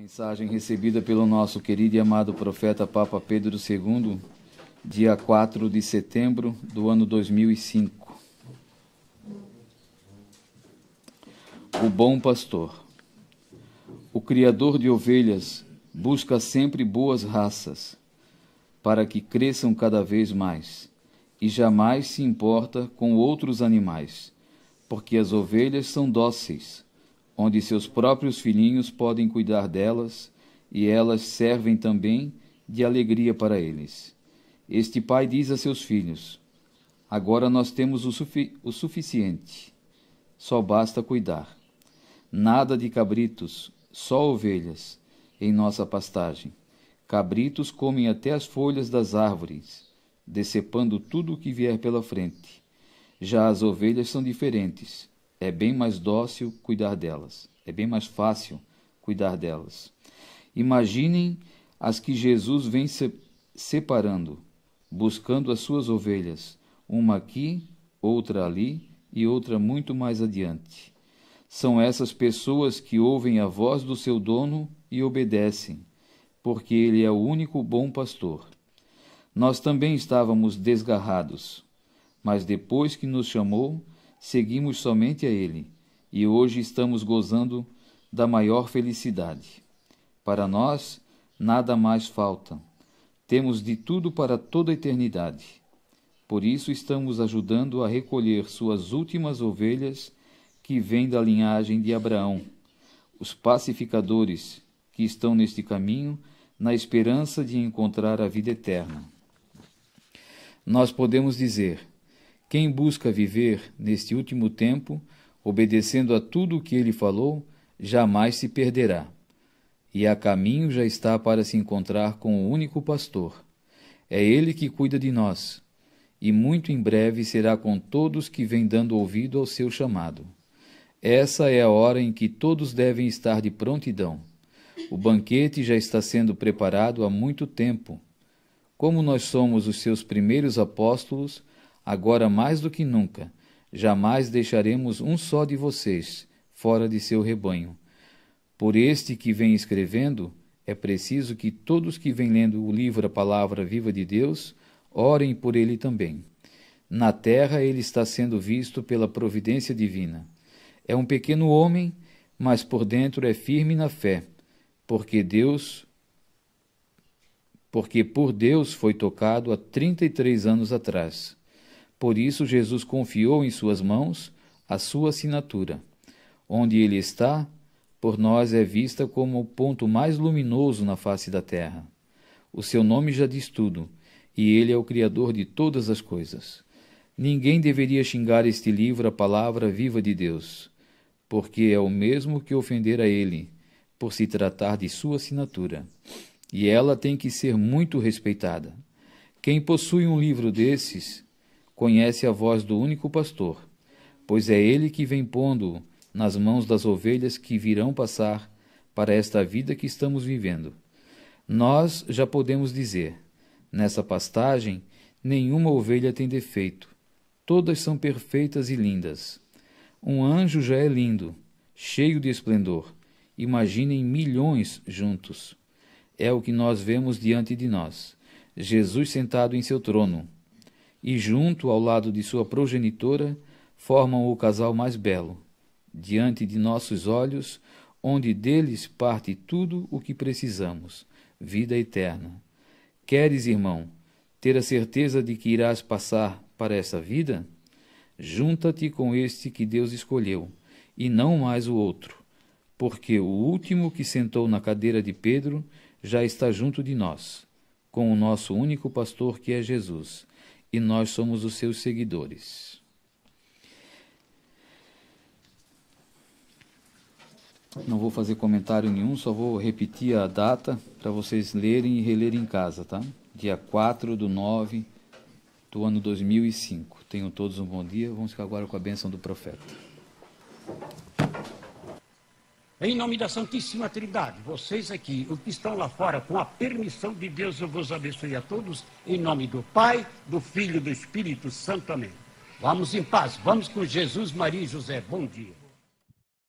Mensagem recebida pelo nosso querido e amado profeta Papa Pedro II, dia 4 de setembro do ano 2005. O bom pastor. O criador de ovelhas busca sempre boas raças, para que cresçam cada vez mais, e jamais se importa com outros animais, porque as ovelhas são dóceis onde seus próprios filhinhos podem cuidar delas e elas servem também de alegria para eles. Este pai diz a seus filhos: Agora nós temos o, sufi o suficiente, só basta cuidar. Nada de cabritos, só ovelhas em nossa pastagem. Cabritos comem até as folhas das árvores, decepando tudo o que vier pela frente. Já as ovelhas são diferentes é bem mais dócil cuidar delas, é bem mais fácil cuidar delas. Imaginem as que Jesus vem se separando, buscando as suas ovelhas, uma aqui, outra ali e outra muito mais adiante. São essas pessoas que ouvem a voz do seu dono e obedecem, porque ele é o único bom pastor. Nós também estávamos desgarrados, mas depois que nos chamou, seguimos somente a Ele e hoje estamos gozando da maior felicidade. Para nós, nada mais falta. Temos de tudo para toda a eternidade. Por isso, estamos ajudando a recolher suas últimas ovelhas que vêm da linhagem de Abraão, os pacificadores que estão neste caminho na esperança de encontrar a vida eterna. Nós podemos dizer: quem busca viver neste último tempo, obedecendo a tudo o que ele falou, jamais se perderá. E a caminho já está para se encontrar com o único pastor. É ele que cuida de nós, e muito em breve será com todos que vêm dando ouvido ao seu chamado. Essa é a hora em que todos devem estar de prontidão. O banquete já está sendo preparado há muito tempo. Como nós somos os seus primeiros apóstolos, agora mais do que nunca, jamais deixaremos um só de vocês fora de seu rebanho. Por este que vem escrevendo, é preciso que todos que vêm lendo o livro A Palavra Viva de Deus orem por ele também. Na terra ele está sendo visto pela providência divina. É um pequeno homem, mas por dentro é firme na fé, porque Deus porque por Deus foi tocado há 33 anos atrás. Por isso, Jesus confiou em suas mãos a sua assinatura. Onde ele está, por nós é vista como o ponto mais luminoso na face da terra. O seu nome já diz tudo, e ele é o Criador de todas as coisas. Ninguém deveria xingar este livro, a palavra viva de Deus, porque é o mesmo que ofender a ele, por se tratar de sua assinatura. E ela tem que ser muito respeitada. Quem possui um livro desses conhece a voz do único pastor, pois é ele que vem pondo nas mãos das ovelhas que virão passar para esta vida que estamos vivendo. Nós já podemos dizer: nessa pastagem, nenhuma ovelha tem defeito, todas são perfeitas e lindas. Um anjo já é lindo, cheio de esplendor. Imaginem milhões juntos. É o que nós vemos diante de nós. Jesus sentado em seu trono e, junto ao lado de sua progenitora, formam o casal mais belo, diante de nossos olhos, onde deles parte tudo o que precisamos, vida eterna. Queres, irmão, ter a certeza de que irás passar para essa vida? Junta-te com este que Deus escolheu, e não mais o outro, porque o último que sentou na cadeira de Pedro já está junto de nós, com o nosso único pastor que é Jesus e nós somos os seus seguidores. Não vou fazer comentário nenhum, só vou repetir a data para vocês lerem e relerem em casa, tá? Dia 4 do 9 do ano 2005. Tenham todos um bom dia. Vamos ficar agora com a bênção do profeta. Em nome da Santíssima Trindade, vocês aqui, os que estão lá fora, com a permissão de Deus, eu vos abençoe a todos, em nome do Pai, do Filho e do Espírito Santo. Amém. Vamos em paz, vamos com Jesus, Maria e José. Bom dia.